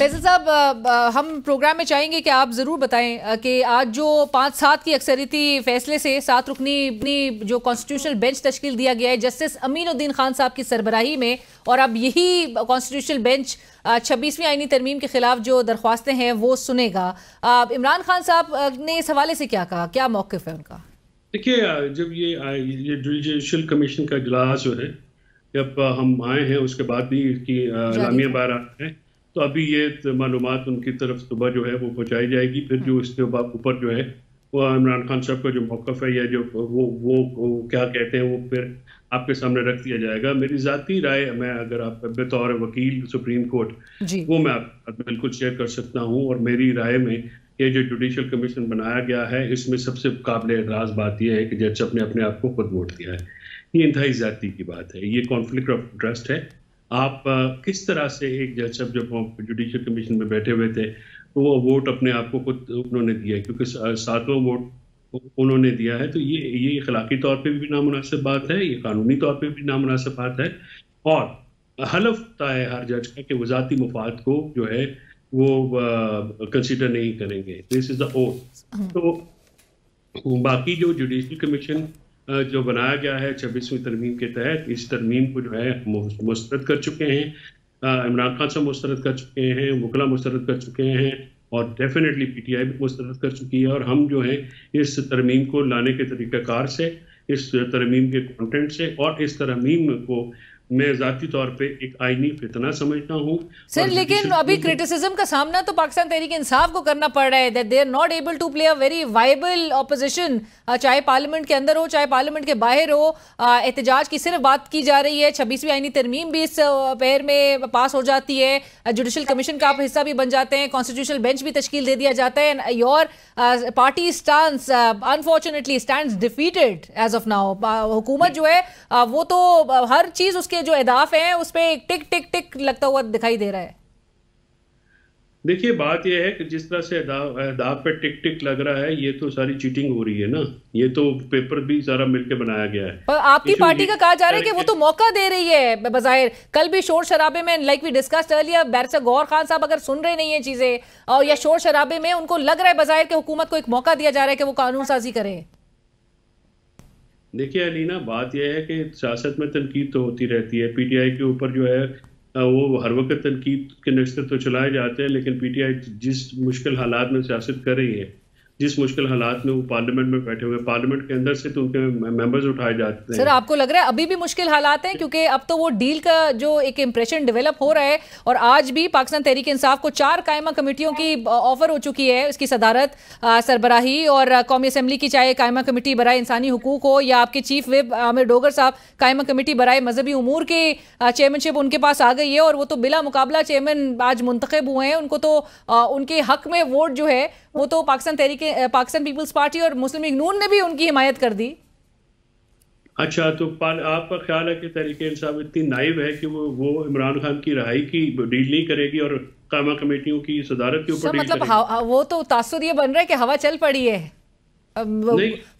फैसल साहब हम प्रोग्राम में चाहेंगे कि आप ज़रूर बताएं कि आज जो पाँच सात की अक्सरती फैसले से सात रुकनी जो कॉन्स्टिट्यूशनल बेंच तश्कील दिया गया है जस्टिस अमीनुद्दीन खान साहब की सरबराही में और अब यही कॉन्स्टिट्यूशनल बेंच छब्बीसवीं आईनी तरमीम के खिलाफ जो दरख्वास्तें हैं वो सुनेगा इमरान खान साहब ने इस हवाले से क्या कहा क्या मौकफ है उनका देखिए जब ये ये जुडिशल कमीशन का इजलास जो है जब हम आए हैं उसके बाद भी इसकी लामिया बार आए हैं तो अभी ये तो मालूम उनकी तरफ सुबह जो है वो पहुँचाई जाएगी फिर जो इसके ऊपर जो है वो इमरान खान साहब का जो मौक़ है या जो वो वो, वो क्या कहते हैं वो फिर आपके सामने रख दिया जाएगा मेरी ज़ाती राय मैं अगर आप बतौर वकील सुप्रीम कोर्ट वो मैं आप बिल्कुल शेयर कर सकता हूँ और मेरी राय में ये जो जुडिशल कमीशन बनाया गया है इसमें सबसे काबिल एतराज़ बात यह है कि जज ने अपने आप को खुद वोट दिया है ये इंतहाई ज़ाती की बात है ये कॉन्फ्लिक्ट ऑफ इंटरेस्ट है आप किस तरह से एक जज साहब जब जुडिशल कमीशन में बैठे हुए थे तो वो वोट अपने आप को खुद उन्होंने दिया क्योंकि सातवां वोट उन्होंने दिया है तो ये ये इखलाकी तौर पे भी नामनासिब बात है ये कानूनी तौर पे भी नामनासिब बात है और हलफ होता है हर जज का कि वजाती मफाद को जो है वो कंसिडर नहीं करेंगे दिस इज द ओथ तो बाकी जो जुडिशल कमीशन जो बनाया गया है छब्बीसवीं तरमीम के तहत इस तरमीम को जो है मुस्रद कर चुके हैं इमरान खान साहब मुस्रद कर चुके हैं वकला मुस्रद कर चुके हैं और डेफिनेटली पी टी आई भी मुस्रद कर चुकी है और हम जो है इस तरमीम को लाने के तरीक़ाकार से इस तरमीम के कंटेंट से और इस तरमीम को मैं जाती तौर पे एक आईनी फितना समझता हूँ सर लेकिन अभी क्रिटिसिज्म का सामना तो पाकिस्तान तहरीक इंसाफ को करना पड़ रहा है that they are not able to play a very viable opposition चाहे पार्लियामेंट के अंदर हो चाहे पार्लियामेंट के बाहर हो एहतजाज की सिर्फ बात की जा रही है छब्बीसवीं आईनी तरमीम भी इस पैर में पास हो जाती है जुडिशल कमीशन का आप हिस्सा भी बन जाते हैं कॉन्स्टिट्यूशनल बेंच भी तश्कील दे दिया जाता है and your party stance unfortunately stand defeated as of now हुकूमत जो है वो तो हर चीज़ उसके के जो अहदाफ हैं उस पर एक टिक टिक टिक लगता हुआ दिखाई दे रहा है देखिए बात यह है कि जिस तरह से अहदाफ पे टिक टिक लग रहा है ये तो सारी चीटिंग हो रही है ना ये तो पेपर भी सारा मिलके बनाया गया है पर आपकी पार्टी का कहा जा रहा है कि वो तो मौका दे रही है बाहिर कल भी शोर शराबे में like we discussed earlier barrister Gohar Khan sahab अगर सुन रहे नहीं है चीजें और या शोर शराबे में उनको लग रहा है बाहिर कि हुकूमत को एक मौका दिया जा रहा है कि वो कानून साजी करें देखिए अलीना बात यह है कि सियासत में तनकीद तो होती रहती है पीटीआई के ऊपर जो है वो हर वक्त तनकीद के नक्शे तो चलाए जाते हैं लेकिन पीटीआई जिस मुश्किल हालात में सियासत कर रही है जिस मुश्किल हालात में वो पार्लियामेंट में बैठे हुए पार्लियामेंट के अंदर से तो उनके मेंबर्स उठाए जाते हैं सर आपको लग रहा है अभी भी मुश्किल हालात हैं क्योंकि अब तो वो डील का जो एक इम्प्रेशन डेवलप हो रहा है और आज भी पाकिस्तान तहरीक इंसाफ को चार कायमा कमेटियों की ऑफर हो चुकी है उसकी सदारत सरबराही और कौमी असम्बली की चाहे कायमा कमेटी बरए इंसानी हकूक हो या आपके चीफ विप आमिर डोगर साहब कायमा कमेटी बरए मजहबी उमूर के चेयरमैनशिप उनके पास आ गई है और वो तो बिला मुकाबला चेयरमैन आज मुंतखब हुए हैं उनको तो उनके हक में वोट जो है वो तो पाकिस्तान तहरीक पाकिस्तान पीपल्स पार्टी और मुस्लिम लीग नून ने भी उनकी हिमायत कर दी अच्छा तो आपका ख्याल है कि तहरीक इंसाफ इतनी नाइब है कि वो वो इमरान खान की रहाई की डील नहीं करेगी और कामा कमेटियों की सदारत के ऊपर मतलब वो तो तासुर ये बन रहा है कि हवा चल पड़ी है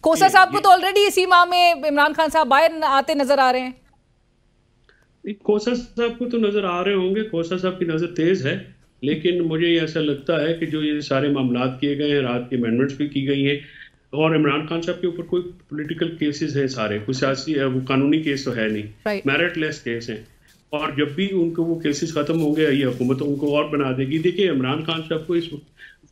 कोसा साहब को तो ऑलरेडी इसी माह में इमरान खान साहब बाहर आते नजर आ रहे हैं कोसा साहब को तो नजर आ रहे होंगे कोसा साहब की नजर तेज है लेकिन मुझे ऐसा लगता है कि जो ये सारे मामला किए गए हैं रात की अमेंडमेंट्स भी की गई हैं और इमरान खान साहब के ऊपर कोई पॉलिटिकल केसेस हैं सारे कोई सियासी वो कानूनी केस तो है नहीं right. मेरिट लेस केस हैं और जब भी उनको वो केसेस ख़त्म हो गया ये हुकूमत उनको और बना देगी देखिए इमरान खान साहब को इस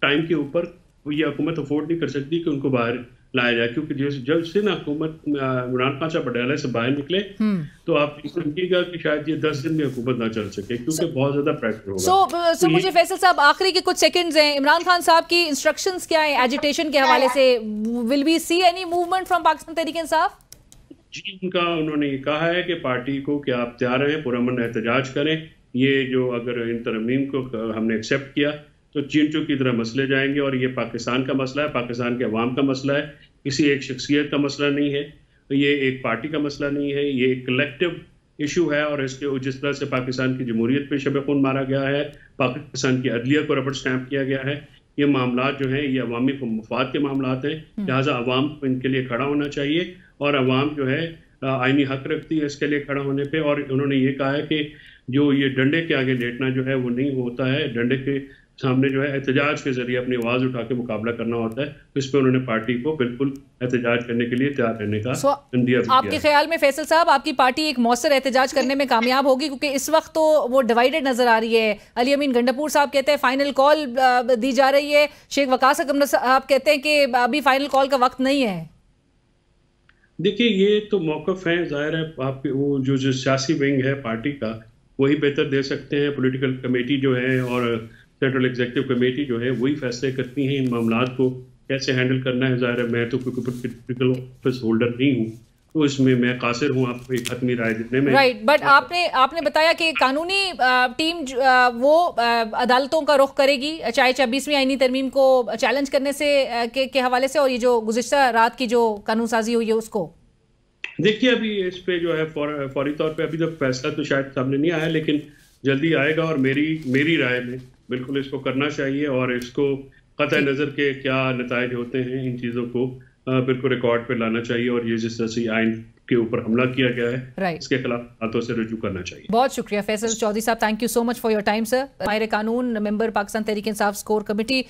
टाइम के ऊपर ये हुकूमत अफोर्ड नहीं कर सकती कि उनको बाहर लाया जाए क्योंकि जब से ना हुकूमत इमरान खान साहब पटियाला से बाहर निकले हम्म। तो आप समझिएगा कि शायद ये दस दिन में हुकूमत ना चल सके क्योंकि so, बहुत ज्यादा प्रेशर होगा सो so, uh, so, तो मुझे फैसल साहब आखिरी के कुछ सेकंड्स हैं इमरान खान साहब की इंस्ट्रक्शंस क्या है एजिटेशन के हवाले से will be see any movement from Pakistan Tehreek Insaf जी उनका उन्होंने ये कहा है कि पार्टी को कि आप तैयार हैं पुरमन एहतजाज करें ये जो अगर इन तरमीम को हमने एक्सेप्ट किया तो चिंटू की तरह मसले जाएंगे और ये पाकिस्तान का मसला है पाकिस्तान के अवाम का मसला है किसी एक शख्सियत का मसला नहीं है ये एक पार्टी का मसला नहीं है ये एक कलेक्टिव इशू है और इसके जिस तरह से पाकिस्तान की जमहूरियत पर शब खून मारा गया है पाकिस्तान की अदलिया को रबड़ स्टैम्प किया गया है ये मामला जो हैं ये अवामी मफाद के मामला हैं हम्म। लिहाजा अवाम को इनके लिए खड़ा होना चाहिए और अवाम जो है आइनी हक रखती है इसके लिए खड़ा होने पर और उन्होंने ये कहा है कि जो ये डंडे के आगे लेटना जो है वो नहीं होता है डंडे के सामने जो है एहतजाज के जरिए अपनी आवाज़ उठा के मुकाबला करना होता है तो इस पर उन्होंने पार्टी को बिल्कुल एहतजाज करने के लिए तैयार रहने का so, आपके ख्याल में फैसल साहब आपकी पार्टी एक मौसर एहतजाज करने में कामयाब होगी क्योंकि इस वक्त तो वो डिवाइडेड नजर आ रही है अली अमीन गंडापुर साहब कहते हैं फाइनल कॉल uh, दी जा रही है शेख वकास अकमर साहब कहते हैं कि अभी फाइनल कॉल का वक्त नहीं है देखिए ये तो मौकफ है जाहिर है आपके वो जो जो सियासी विंग है पार्टी का वही बेहतर दे सकते हैं पॉलिटिकल कमेटी जो है और सेंट्रल एग्जीक्यूटिव कमेटी जो है वही फैसले करती है इन मामला को कैसे हैंडल करना है ज़ाहिर है मैं तो क्योंकि पोलिटिकल ऑफिस होल्डर नहीं हूँ तो इसमें मैं कासिर हूँ आपको एक हतमी राय देने में राइट right, बट आपने आपने बताया कि कानूनी टीम वो अदालतों का रुख करेगी चाहे छब्बीसवीं आइनी तरमीम को चैलेंज करने से के, के हवाले से और ये जो गुजशत रात की जो कानून साजी हुई है उसको देखिए अभी इस पे जो है फौर, फौरी तौर पे अभी तक फैसला तो शायद सामने नहीं आया लेकिन जल्दी आएगा और मेरी मेरी राय में बिल्कुल इसको करना चाहिए और इसको क़त नज़र के क्या नतज होते हैं इन चीज़ों को बिल्कुल रिकॉर्ड पर लाना चाहिए और ये जिस तरह से आइन के ऊपर हमला किया गया है right. इसके खिलाफ हाथों से रजू करना चाहिए बहुत शुक्रिया Faisal Chaudhry sahab thank you so much for your time sir हमारे कानून member Pakistan Tehreek Insaf core committee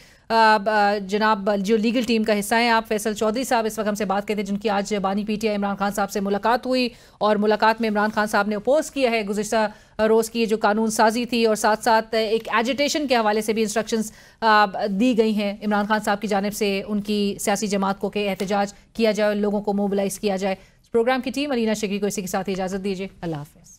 जनाब जो लीगल टीम का हिस्सा हैं आप फैसल चौधरी साहब इस वक्त हमसे बात करते हैं जिनकी आज बानी पीटीआई इमरान खान साहब से मुलाकात हुई और मुलाकात में इमरान खान साहब ने अपोज किया है गुजशत रोज़ की जो कानून साजी थी और साथ साथ एक एजिटेशन के हवाले से भी इंस्ट्रक्शंस दी गई हैं इमरान खान साहब की जानब से उनकी सियासी जमात को के एहतजाज किया जाए लोगों को मोबलाइज किया जाए प्रोग्राम की टीम अलीना शकी को इसी के साथ इजाजत दीजिए अल्लाह हाफिज़